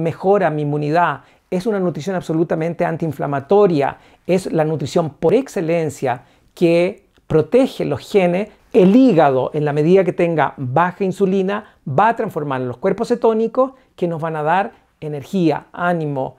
mejora mi inmunidad, es una nutrición absolutamente antiinflamatoria, es la nutrición por excelencia que protege los genes, el hígado en la medida que tenga baja insulina va a transformar los cuerpos cetónicos que nos van a dar energía, ánimo,